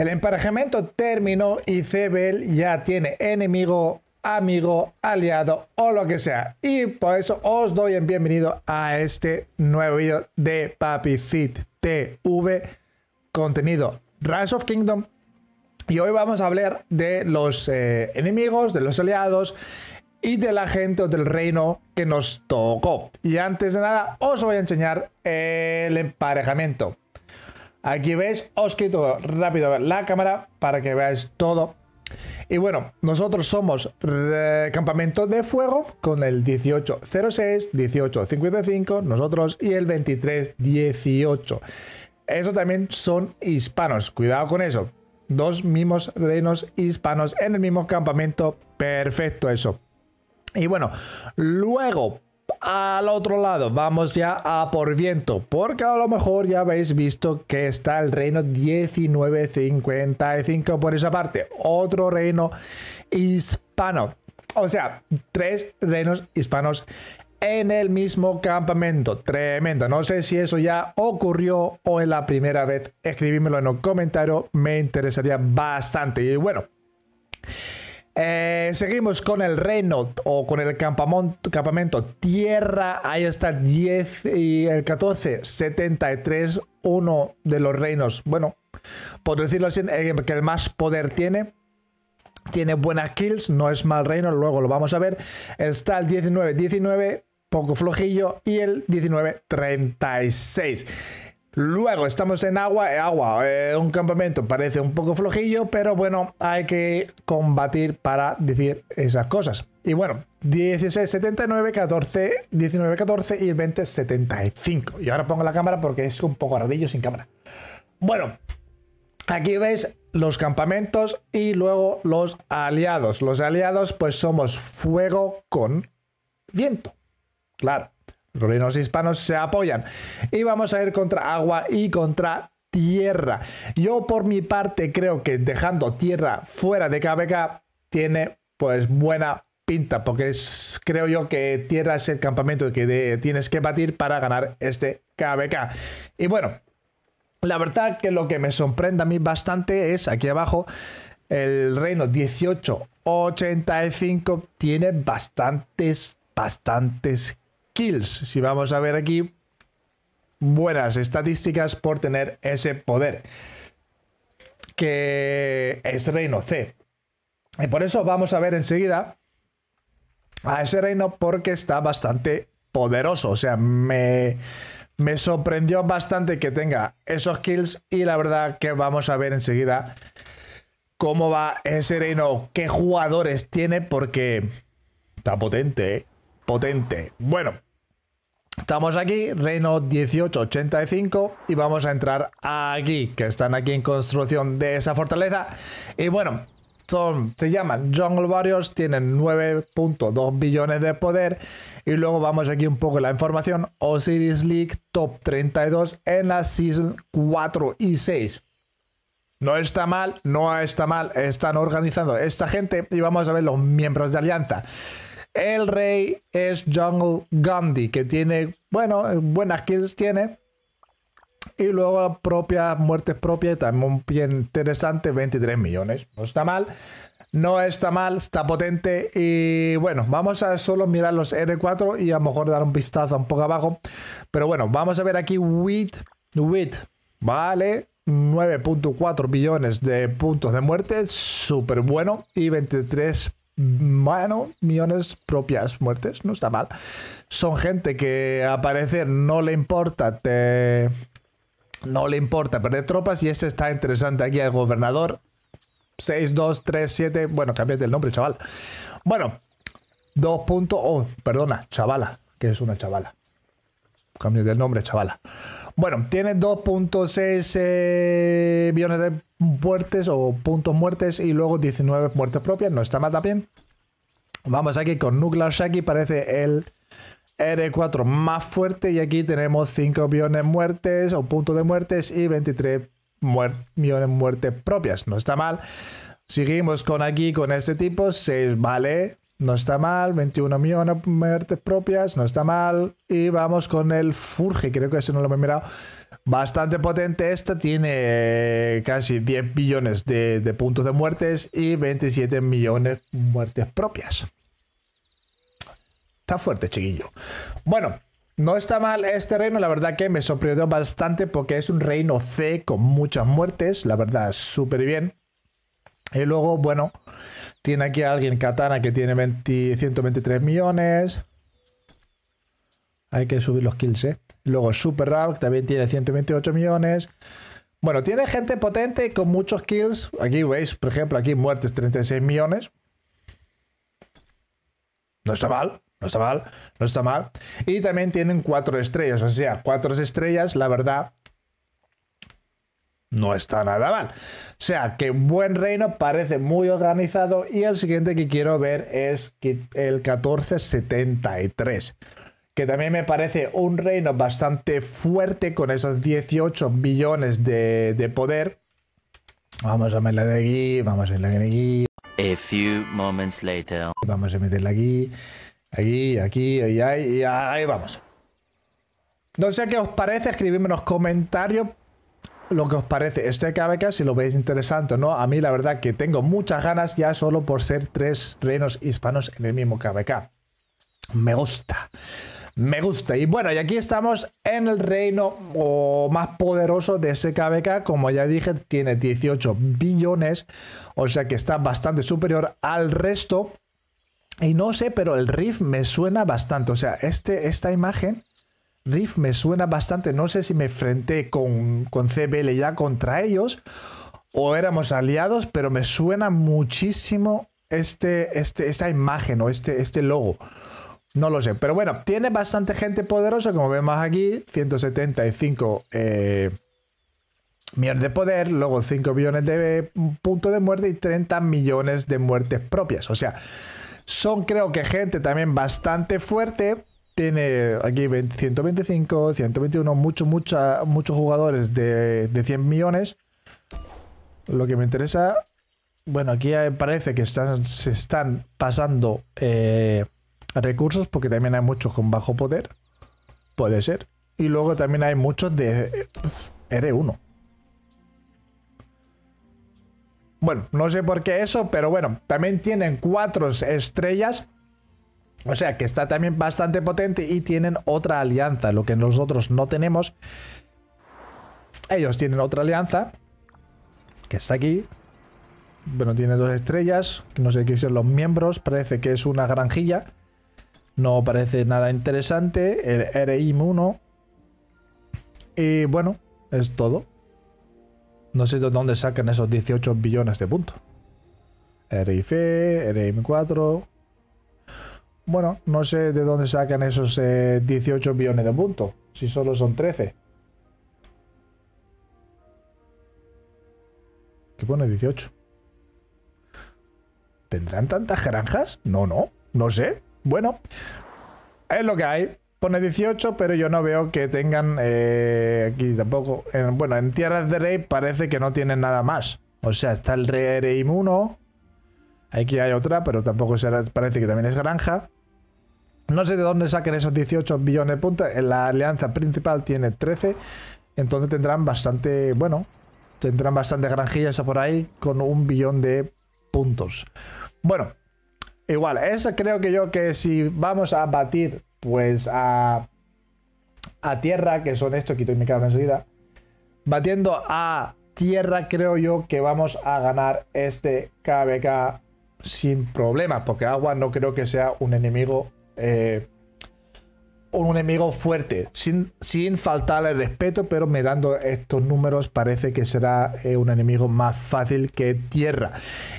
El emparejamiento terminó y Cebel ya tiene enemigo, amigo, aliado o lo que sea. Y por eso os doy el bienvenido a este nuevo vídeo de Papicit TV, contenido Rise of Kingdom. Y hoy vamos a hablar de los eh, enemigos, de los aliados y de la gente o del reino que nos tocó. Y antes de nada, os voy a enseñar el emparejamiento. Aquí veis, os quito rápido la cámara para que veáis todo. Y bueno, nosotros somos eh, Campamento de Fuego con el 1806, 1855, nosotros y el 2318. Eso también son hispanos, cuidado con eso. Dos mismos reinos hispanos en el mismo campamento, perfecto eso. Y bueno, luego al otro lado, vamos ya a por viento, porque a lo mejor ya habéis visto que está el reino 1955 por esa parte, otro reino hispano. O sea, tres reinos hispanos en el mismo campamento. Tremendo. No sé si eso ya ocurrió o es la primera vez. Escribímelo en los comentarios. Me interesaría bastante. Y bueno. Eh, seguimos con el reino o con el campamento, tierra. Ahí está 10 y el 14, 73, uno de los reinos. Bueno, por decirlo así, que el más poder tiene. Tiene buenas kills, no es mal reino, luego lo vamos a ver. Está el 19, 19, poco flojillo. Y el 19, 36. Luego estamos en agua, eh, agua, eh, un campamento parece un poco flojillo, pero bueno, hay que combatir para decir esas cosas. Y bueno, 16, 79, 14, 19, 14 y 20, 75. Y ahora pongo la cámara porque es un poco ardillo sin cámara. Bueno, aquí veis los campamentos y luego los aliados. Los aliados pues somos fuego con viento. Claro. Los reinos hispanos se apoyan. Y vamos a ir contra agua y contra tierra. Yo por mi parte creo que dejando tierra fuera de KBK tiene pues buena pinta, porque es, creo yo que tierra es el campamento que tienes que batir para ganar este KBK. Y bueno, la verdad que lo que me sorprende a mí bastante es aquí abajo el reino 1885 tiene bastantes, bastantes kills. Si vamos a ver aquí, buenas estadísticas por tener ese poder, que es reino C. Y por eso vamos a ver enseguida a ese reino porque está bastante poderoso. O sea, me, me sorprendió bastante que tenga esos kills y la verdad que vamos a ver enseguida cómo va ese reino, qué jugadores tiene porque está potente, ¿eh? potente. Bueno, estamos aquí, reino 1885, y vamos a entrar aquí, que están aquí en construcción de esa fortaleza. Y bueno, son, se llaman Jungle Warriors, tienen 9.2 billones de poder. Y luego vamos aquí un poco la información. Osiris League Top 32 en la Season 4 y 6. No está mal, no está mal, están organizando esta gente y vamos a ver los miembros de Alianza. El rey es Jungle Gandhi, que tiene, bueno, buenas kills tiene. Y luego propias muertes propias, también bien interesante, 23 millones. No está mal, no está mal, está potente. Y bueno, vamos a solo mirar los R4 y a lo mejor dar un vistazo un poco abajo. Pero bueno, vamos a ver aquí WIT, WIT, vale, 9.4 billones de puntos de muerte, súper bueno. Y 23 bueno, millones propias muertes, no está mal. Son gente que a parecer no le importa, te... no le importa perder tropas y este está interesante aquí el gobernador. 6, 2, 3, 7, bueno, cambia el nombre, chaval. Bueno, 2. Oh, perdona, chavala, que es una chavala. Cambio del nombre, chavala. Bueno, tiene 2.6 eh, millones de muertes o puntos muertes y luego 19 muertes propias. No está mal también. Vamos aquí con Nuclear Shaki, parece el R4 más fuerte. Y aquí tenemos 5 millones muertes o puntos de muertes y 23 millones muertes propias. No está mal. Seguimos con aquí, con este tipo, 6, vale. No está mal, 21 millones de muertes propias, no está mal. Y vamos con el Furge, creo que eso no lo he mirado. Bastante potente esta, tiene casi 10 billones de, de, puntos de muertes y 27 millones de muertes propias. Está fuerte, chiquillo. Bueno, no está mal este reino, la verdad que me sorprendió bastante porque es un reino C con muchas muertes, la verdad, súper bien. Y luego, bueno, tiene aquí a alguien, Katana, que tiene 123 millones. Hay que subir los kills, ¿eh? Luego Super que también tiene 128 millones. Bueno, tiene gente potente con muchos kills. Aquí veis, por ejemplo, aquí muertes 36 millones. No está mal, no está mal, no está mal. Y también tienen cuatro estrellas, o sea, cuatro estrellas, la verdad, no está nada mal. O sea, que Buen Reino parece muy organizado y el siguiente que quiero ver es el 1473, que también me parece un reino bastante fuerte con esos 18 billones de, poder. Vamos a meterla de aquí, vamos a meterla aquí. Vamos a meterla aquí, aquí, aquí, ahí, ahí, y ahí vamos. No sé qué os parece, escribidme en los comentarios lo que os parece este KBK, si lo veis interesante o no. A mí la verdad que tengo muchas ganas ya solo por ser tres reinos hispanos en el mismo KBK. Me gusta. Me gusta. Y bueno, y aquí estamos en el reino más poderoso de ese KBK. Como ya dije, tiene 18 billones. O sea que está bastante superior al resto. Y no sé, pero el riff me suena bastante. O sea, este, esta imagen Riff me suena bastante, no sé si me enfrenté con, CBL ya contra ellos o éramos aliados, pero me suena muchísimo este, este, esta imagen o este, este logo. No lo sé, pero bueno, tiene bastante gente poderosa, como vemos aquí, 175 eh, millones de poder, luego 5 millones de puntos de muerte y 30 millones de muertes propias. O sea, son creo que gente también bastante fuerte tiene aquí 125, 121, muchos jugadores de, 100 millones. Lo que me interesa, bueno, aquí parece que se están pasando eh, recursos porque también hay muchos con bajo poder. Puede ser. Y luego también hay muchos de eh, R1. Bueno, no sé por qué eso, pero bueno, también tienen cuatro estrellas o sea que está también bastante potente y tienen otra alianza, lo que nosotros no tenemos. Ellos tienen otra alianza, que está aquí. Bueno, tiene dos estrellas, no sé qué son los miembros, parece que es una granjilla. No parece nada interesante, el RIM1. Y bueno, es todo. No sé de dónde sacan esos 18 billones de puntos. RIF, RIM4, bueno, no sé de dónde sacan esos 18 eh, millones de puntos, si solo son 13. ¿Qué pone 18? ¿Tendrán tantas granjas? No, no, no sé. Bueno, es lo que hay. Pone 18, pero yo no veo que tengan eh, aquí tampoco. bueno, en Tierras de Rey parece que no tienen nada más. O sea, está el Rey Reim Aquí hay otra, pero tampoco se parece que también es granja. No sé de dónde saquen esos 18 billones de puntos. La alianza principal tiene 13. Entonces tendrán bastante, bueno, tendrán bastante granjillas por ahí con un billón de puntos. Bueno, igual, eso creo que yo que si vamos a batir pues a, a tierra, que son estos, quito mi me de enseguida, batiendo a tierra creo yo que vamos a ganar este KBK sin problemas, porque agua no creo que sea un enemigo eh, un enemigo fuerte, sin, sin faltarle respeto, pero mirando estos números parece que será eh, un enemigo más fácil que tierra.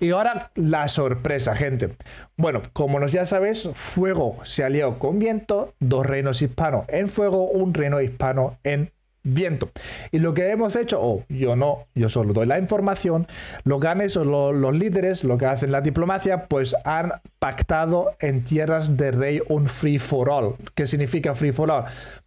Y ahora la sorpresa, gente. Bueno, como ya sabéis, fuego se alió con viento, dos reinos hispanos en fuego, un reino hispano en viento. Y lo que hemos hecho, o yo no, yo solo doy la información, los ganes o los, los líderes, lo que hacen la diplomacia, pues han pactado en tierras de rey un free for all. ¿Qué significa free for all?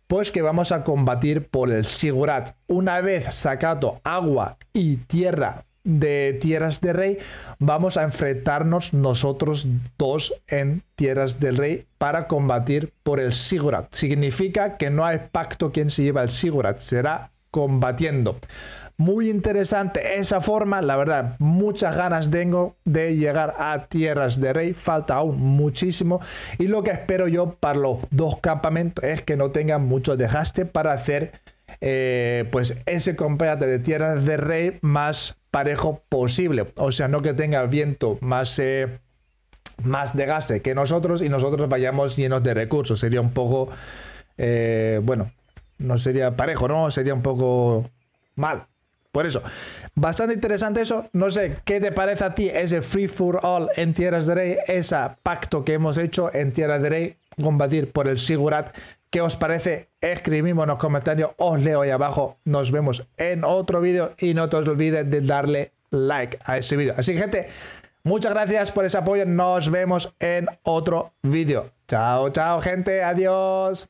Pues que vamos a combatir por el Sigurat. Una vez sacado agua y tierra de Tierras de Rey, vamos a enfrentarnos nosotros dos en Tierras del Rey para combatir por el Sigurat. Significa que no hay pacto quien se lleva el Sigurat, será combatiendo. Muy interesante esa forma, la verdad, muchas ganas tengo de llegar a Tierras de Rey, falta aún muchísimo y lo que espero yo para los dos campamentos es que no tengan mucho desgaste para hacer eh, pues ese compañero de tierras de rey más parejo posible. O sea, no que tenga viento más... Eh, más de gase que nosotros y nosotros vayamos llenos de recursos. Sería un poco, eh, bueno, no sería parejo, ¿no? Sería un poco mal. Por eso, bastante interesante eso. No sé qué te parece a ti ese free for all en Tierras de Rey, ese pacto que hemos hecho en Tierras de Rey, combatir por el Sigurat. ¿Qué os parece? Escribimos en los comentarios, os leo ahí abajo. Nos vemos en otro vídeo y no te olvides de darle like a ese vídeo. Así que, gente, muchas gracias por ese apoyo. Nos vemos en otro vídeo. Chao, chao, gente. Adiós.